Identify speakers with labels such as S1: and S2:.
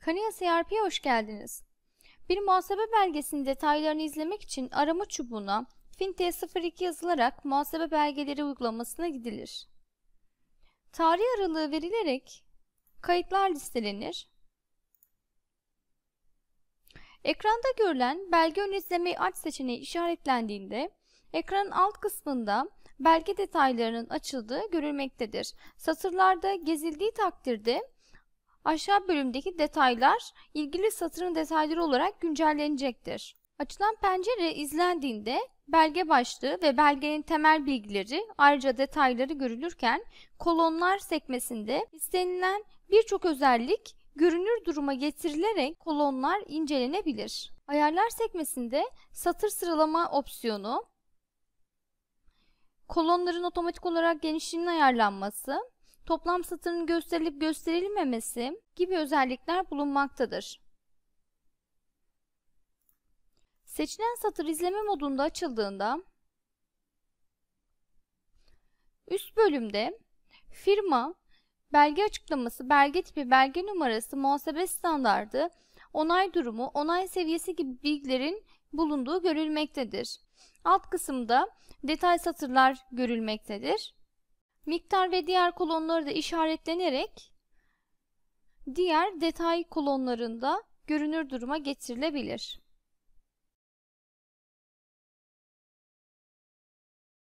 S1: Kanıya CRP'ye hoş geldiniz. Bir muhasebe belgesinin detaylarını izlemek için arama çubuğuna FinT02 yazılarak muhasebe belgeleri uygulamasına gidilir. Tarih aralığı verilerek kayıtlar listelenir. Ekranda görülen belge ön izlemeyi aç seçeneği işaretlendiğinde ekranın alt kısmında belge detaylarının açıldığı görülmektedir. Satırlarda gezildiği takdirde Aşağı bölümdeki detaylar ilgili satırın detayları olarak güncellenecektir. Açılan pencere izlendiğinde belge başlığı ve belgenin temel bilgileri ayrıca detayları görülürken kolonlar sekmesinde istenilen birçok özellik görünür duruma getirilerek kolonlar incelenebilir. Ayarlar sekmesinde satır sıralama opsiyonu, kolonların otomatik olarak genişliğinin ayarlanması, toplam satırın gösterilip gösterilmemesi gibi özellikler bulunmaktadır. Seçilen satır izleme modunda açıldığında üst bölümde firma, belge açıklaması, belge tipi, belge numarası, muhasebe standardı, onay durumu, onay seviyesi gibi bilgilerin bulunduğu görülmektedir. Alt kısımda detay satırlar görülmektedir. Miktar ve diğer kolonları da işaretlenerek diğer detay kolonlarında görünür duruma getirilebilir.